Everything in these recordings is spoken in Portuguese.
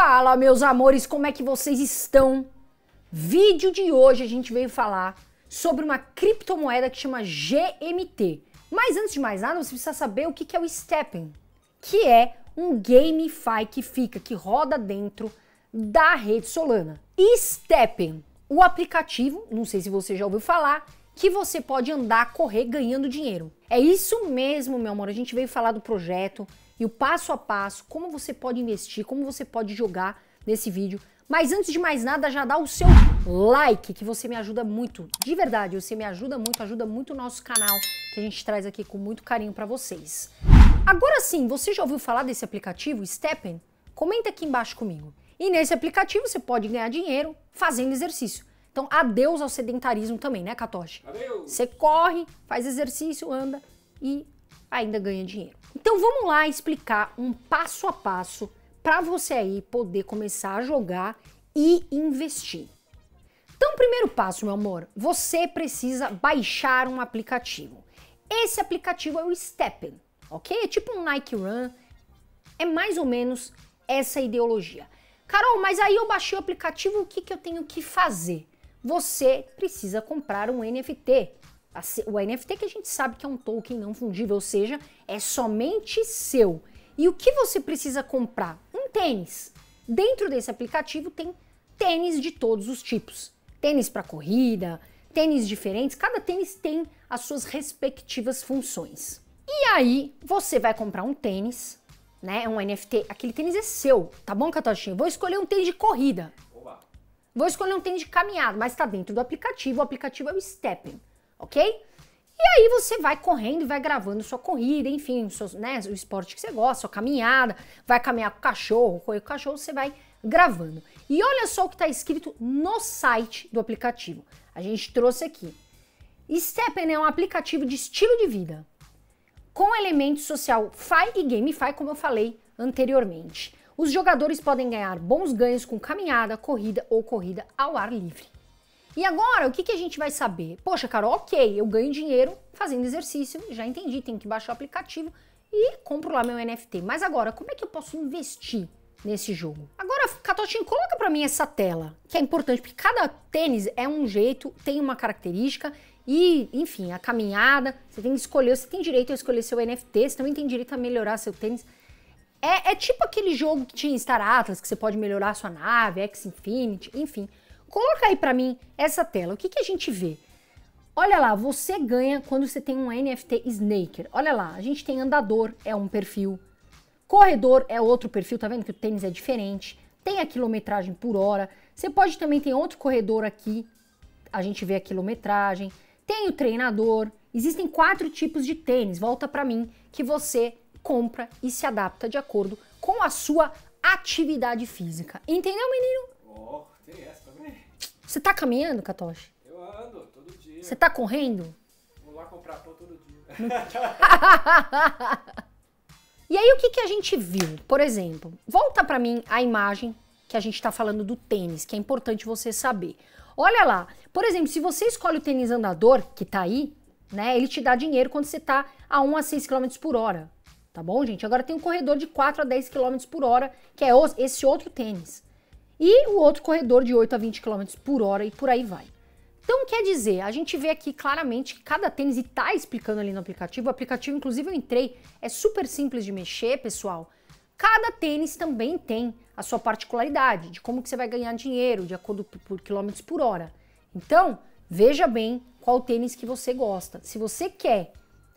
Fala, meus amores, como é que vocês estão? Vídeo de hoje a gente veio falar sobre uma criptomoeda que chama GMT. Mas antes de mais nada, você precisa saber o que é o Steppen, que é um GameFi que fica, que roda dentro da rede Solana. Steppen, o aplicativo, não sei se você já ouviu falar, que você pode andar, correr ganhando dinheiro. É isso mesmo, meu amor. A gente veio falar do projeto, e o passo a passo, como você pode investir, como você pode jogar nesse vídeo. Mas antes de mais nada, já dá o seu like, que você me ajuda muito. De verdade, você me ajuda muito, ajuda muito o nosso canal, que a gente traz aqui com muito carinho para vocês. Agora sim, você já ouviu falar desse aplicativo, Steppen? Comenta aqui embaixo comigo. E nesse aplicativo você pode ganhar dinheiro fazendo exercício. Então, adeus ao sedentarismo também, né, Katoshi? Adeus! Você corre, faz exercício, anda e ainda ganha dinheiro. Então vamos lá explicar um passo a passo para você aí poder começar a jogar e investir. Então, primeiro passo, meu amor, você precisa baixar um aplicativo. Esse aplicativo é o Steppen, ok? É tipo um Nike Run, é mais ou menos essa ideologia. Carol, mas aí eu baixei o aplicativo, o que, que eu tenho que fazer? Você precisa comprar um NFT, o NFT que a gente sabe que é um token não fungível, ou seja, é somente seu. E o que você precisa comprar? Um tênis. Dentro desse aplicativo tem tênis de todos os tipos. Tênis para corrida, tênis diferentes, cada tênis tem as suas respectivas funções. E aí, você vai comprar um tênis, né? Um NFT, aquele tênis é seu, tá bom, Catotinho? Vou escolher um tênis de corrida. Vou escolher um tênis de caminhada, mas está dentro do aplicativo, o aplicativo é o Stepping ok? E aí você vai correndo e vai gravando sua corrida, enfim, seus, né, o esporte que você gosta, sua caminhada, vai caminhar com o cachorro, correr com o cachorro, você vai gravando. E olha só o que está escrito no site do aplicativo. A gente trouxe aqui. Steppen é um aplicativo de estilo de vida, com elementos social FI e GameFi, como eu falei anteriormente. Os jogadores podem ganhar bons ganhos com caminhada, corrida ou corrida ao ar livre. E agora, o que, que a gente vai saber? Poxa, cara, ok, eu ganho dinheiro fazendo exercício, já entendi, tenho que baixar o aplicativo e compro lá meu NFT. Mas agora, como é que eu posso investir? nesse jogo. Agora, Catotinho, coloca para mim essa tela, que é importante, porque cada tênis é um jeito, tem uma característica e, enfim, a caminhada, você tem que escolher, você tem direito a escolher seu NFT, você também tem direito a melhorar seu tênis. É, é tipo aquele jogo que tinha em Star Atlas, que você pode melhorar sua nave, X Infinity, enfim. Coloca aí para mim essa tela. O que, que a gente vê? Olha lá, você ganha quando você tem um NFT Snaker. Olha lá, a gente tem andador, é um perfil. Corredor é outro perfil, tá vendo que o tênis é diferente. Tem a quilometragem por hora. Você pode também ter outro corredor aqui. A gente vê a quilometragem. Tem o treinador. Existem quatro tipos de tênis. Volta para mim que você compra e se adapta de acordo com a sua atividade física. Entendeu, menino? Oh, tem essa. Você tá caminhando, Katoshi? Eu ando, todo dia. Você tá correndo? Vou lá comprar pão todo dia. e aí, o que, que a gente viu? Por exemplo, volta para mim a imagem que a gente está falando do tênis, que é importante você saber. Olha lá, por exemplo, se você escolhe o tênis andador, que tá aí, né? Ele te dá dinheiro quando você tá a 1 a 6 km por hora. Tá bom, gente? Agora tem um corredor de 4 a 10 km por hora, que é esse outro tênis e o outro corredor de 8 a 20 km por hora e por aí vai. Então, quer dizer, a gente vê aqui claramente que cada tênis, e tá explicando ali no aplicativo, o aplicativo, inclusive, eu entrei, é super simples de mexer, pessoal. Cada tênis também tem a sua particularidade, de como que você vai ganhar dinheiro, de acordo por, por quilômetros por hora. Então, veja bem qual tênis que você gosta. Se você quer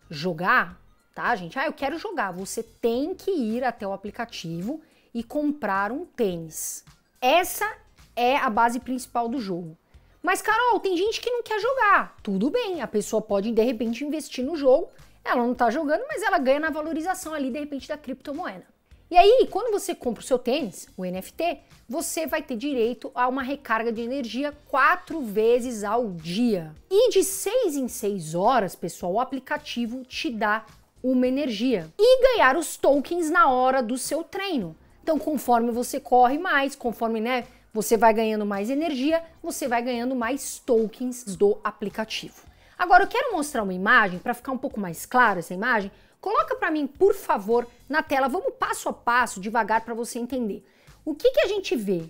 jogar, tá, gente? Ah, eu quero jogar. Você tem que ir até o aplicativo e comprar um tênis. Essa é a base principal do jogo. Mas, Carol, tem gente que não quer jogar. Tudo bem, a pessoa pode de repente investir no jogo, ela não tá jogando, mas ela ganha na valorização ali de repente da criptomoeda. E aí, quando você compra o seu tênis, o NFT, você vai ter direito a uma recarga de energia quatro vezes ao dia. E de seis em seis horas, pessoal, o aplicativo te dá uma energia. E ganhar os tokens na hora do seu treino. Então, conforme você corre mais, conforme né, você vai ganhando mais energia, você vai ganhando mais tokens do aplicativo. Agora, eu quero mostrar uma imagem para ficar um pouco mais clara essa imagem. Coloca para mim, por favor, na tela. Vamos passo a passo, devagar, para você entender. O que, que a gente vê?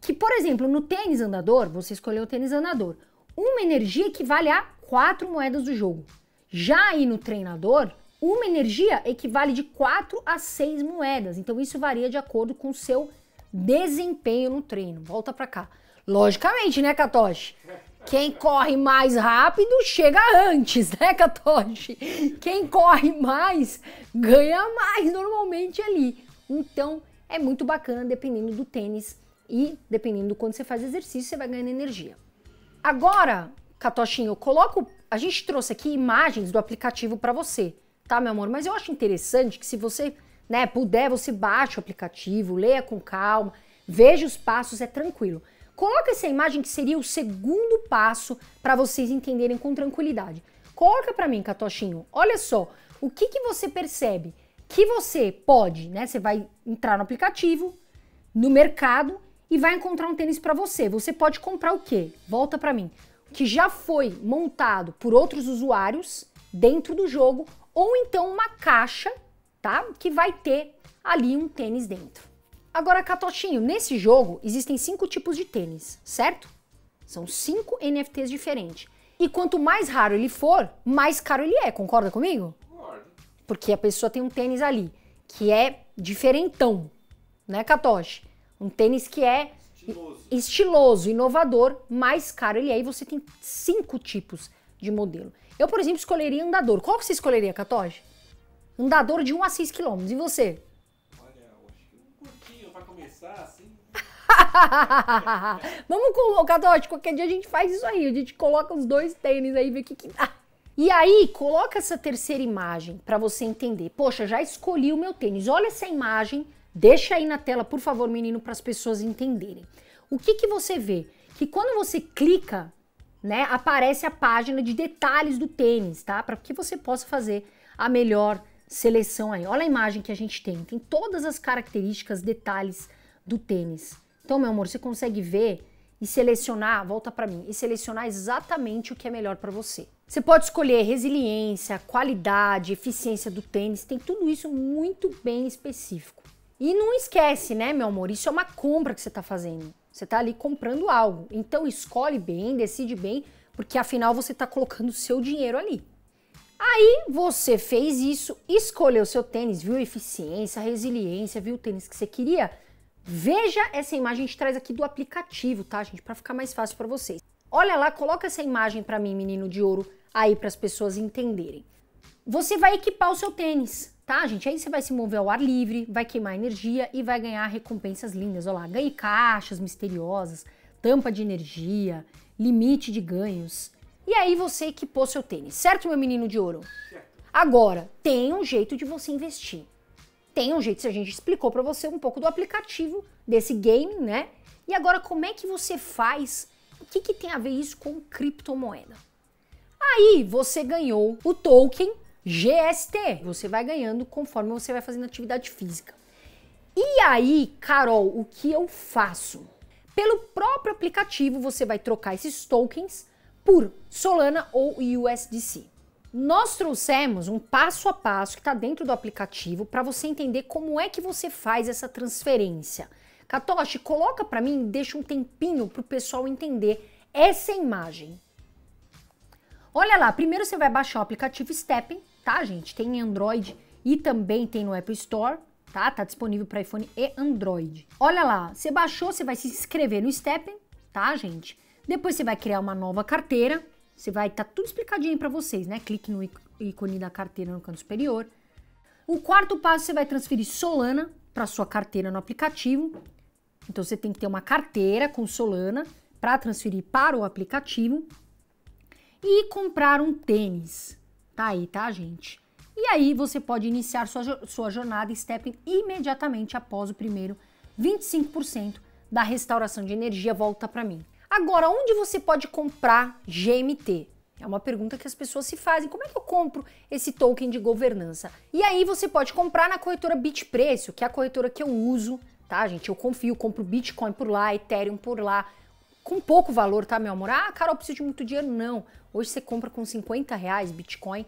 Que, por exemplo, no tênis andador, você escolheu o tênis andador, uma energia equivale a quatro moedas do jogo. Já aí no treinador, uma energia equivale de 4 a 6 moedas, então isso varia de acordo com o seu desempenho no treino. Volta para cá. Logicamente, né, Katoshi? Quem corre mais rápido chega antes, né, Katoshi? Quem corre mais ganha mais normalmente ali. Então, é muito bacana dependendo do tênis e dependendo do quanto você faz exercício, você vai ganhando energia. Agora, Katoshinho, eu coloco, a gente trouxe aqui imagens do aplicativo para você tá, meu amor? Mas eu acho interessante que se você né, puder, você baixa o aplicativo, leia com calma, veja os passos, é tranquilo. Coloca essa imagem que seria o segundo passo para vocês entenderem com tranquilidade. Coloca para mim, Catochinho. Olha só, o que, que você percebe? Que você pode, né? Você vai entrar no aplicativo, no mercado e vai encontrar um tênis para você. Você pode comprar o quê? Volta para mim. Que já foi montado por outros usuários dentro do jogo ou então uma caixa, tá? Que vai ter ali um tênis dentro. Agora, Catotinho, nesse jogo existem cinco tipos de tênis, certo? São cinco NFTs diferentes. E quanto mais raro ele for, mais caro ele é, concorda comigo? Concordo. Porque a pessoa tem um tênis ali que é diferentão, né, Katoshi? Um tênis que é estiloso. estiloso, inovador, mais caro ele é e você tem cinco tipos de modelo. Eu, por exemplo, escolheria andador. Qual que você escolheria, Catoge? Andador de 1 a 6 quilômetros. E você? Olha, eu acho que um curtinho pra começar, assim. Vamos colocar, Totti, qualquer dia a gente faz isso aí. A gente coloca os dois tênis aí, vê o que, que dá. E aí, coloca essa terceira imagem para você entender. Poxa, já escolhi o meu tênis. Olha essa imagem, deixa aí na tela, por favor, menino, para as pessoas entenderem. O que, que você vê? Que quando você clica né, aparece a página de detalhes do tênis, tá? Para que você possa fazer a melhor seleção aí. Olha a imagem que a gente tem, tem todas as características, detalhes do tênis. Então, meu amor, você consegue ver e selecionar, volta para mim, e selecionar exatamente o que é melhor para você. Você pode escolher resiliência, qualidade, eficiência do tênis, tem tudo isso muito bem específico. E não esquece, né, meu amor, isso é uma compra que você está fazendo. Você está ali comprando algo. Então escolhe bem, decide bem, porque afinal você está colocando o seu dinheiro ali. Aí você fez isso, escolheu seu tênis, viu eficiência, resiliência, viu o tênis que você queria. Veja essa imagem, a gente traz aqui do aplicativo, tá, gente, para ficar mais fácil para vocês. Olha lá, coloca essa imagem para mim, menino de ouro, aí para as pessoas entenderem. Você vai equipar o seu tênis tá, gente? Aí você vai se mover ao ar livre, vai queimar energia e vai ganhar recompensas lindas. Olha lá, ganhe caixas misteriosas, tampa de energia, limite de ganhos. E aí você equipou seu tênis, certo, meu menino de ouro? Agora, tem um jeito de você investir. Tem um jeito, a gente explicou para você um pouco do aplicativo desse game, né? E agora, como é que você faz? O que, que tem a ver isso com criptomoeda? Aí você ganhou o token GST. Você vai ganhando conforme você vai fazendo atividade física. E aí, Carol, o que eu faço? Pelo próprio aplicativo, você vai trocar esses tokens por Solana ou USDC. Nós trouxemos um passo a passo que está dentro do aplicativo para você entender como é que você faz essa transferência. Katoshi, coloca para mim, deixa um tempinho para o pessoal entender essa imagem. Olha lá, primeiro você vai baixar o aplicativo Stepping, tá, gente? Tem em Android e também tem no App Store, tá? Tá disponível para iPhone e Android. Olha lá, você baixou, você vai se inscrever no Steppen, tá, gente? Depois você vai criar uma nova carteira, você vai tá tudo explicadinho aí para vocês, né? Clique no ícone da carteira no canto superior. O quarto passo você vai transferir Solana para sua carteira no aplicativo. Então você tem que ter uma carteira com Solana para transferir para o aplicativo e comprar um tênis. Tá aí, tá, gente? E aí você pode iniciar sua, sua jornada Step imediatamente após o primeiro 25% da restauração de energia volta para mim. Agora, onde você pode comprar GMT? É uma pergunta que as pessoas se fazem. Como é que eu compro esse token de governança? E aí você pode comprar na corretora Bitpreço, que é a corretora que eu uso, tá, gente? Eu confio, compro Bitcoin por lá, Ethereum por lá, com pouco valor, tá, meu amor? Ah, Carol, preciso de muito dinheiro. Não. Hoje você compra com 50 reais Bitcoin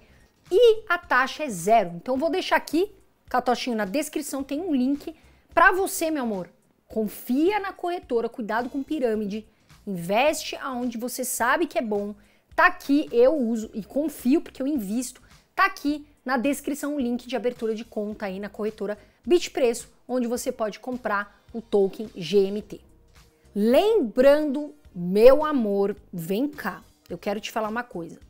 e a taxa é zero. Então vou deixar aqui, Catochinho, na descrição tem um link para você, meu amor. Confia na corretora, cuidado com pirâmide, investe aonde você sabe que é bom. Tá aqui, eu uso e confio porque eu invisto. Tá aqui na descrição o link de abertura de conta aí na corretora Bitpreço, onde você pode comprar o token GMT. Lembrando, meu amor, vem cá. Eu quero te falar uma coisa.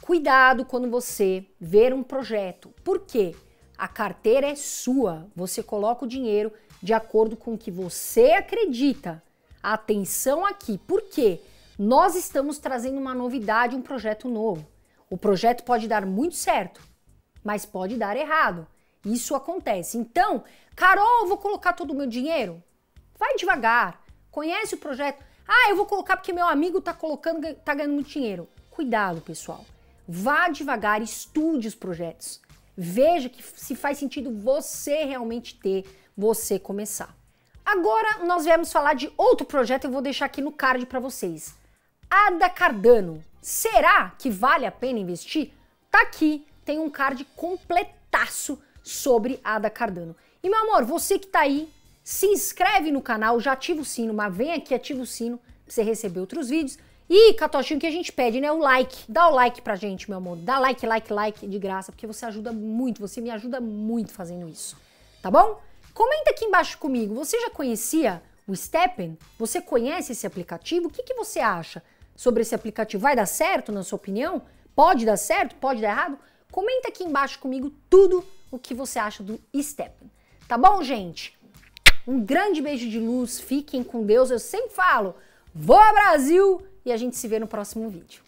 Cuidado quando você ver um projeto. Por quê? A carteira é sua. Você coloca o dinheiro de acordo com o que você acredita. Atenção aqui. Por quê? Nós estamos trazendo uma novidade, um projeto novo. O projeto pode dar muito certo, mas pode dar errado. Isso acontece. Então, Carol, vou colocar todo o meu dinheiro? Vai devagar. Conhece o projeto? Ah, eu vou colocar porque meu amigo está colocando, está ganhando muito dinheiro. Cuidado, pessoal. Vá devagar, estude os projetos. Veja que se faz sentido você realmente ter, você começar. Agora nós viemos falar de outro projeto, eu vou deixar aqui no card para vocês. Ada Cardano. Será que vale a pena investir? Tá aqui, tem um card completaço sobre Ada Cardano. E meu amor, você que tá aí se inscreve no canal, já ativa o sino, mas vem aqui, ativa o sino pra você receber outros vídeos. E, Catochinho, o que a gente pede, né? O like. Dá o like pra gente, meu amor. Dá like, like, like de graça, porque você ajuda muito, você me ajuda muito fazendo isso. Tá bom? Comenta aqui embaixo comigo. Você já conhecia o Steppen? Você conhece esse aplicativo? O que, que você acha sobre esse aplicativo? Vai dar certo, na sua opinião? Pode dar certo? Pode dar errado? Comenta aqui embaixo comigo tudo o que você acha do Steppen. Tá bom, gente? Um grande beijo de luz, fiquem com Deus. Eu sempre falo, Vou ao Brasil! E a gente se vê no próximo vídeo.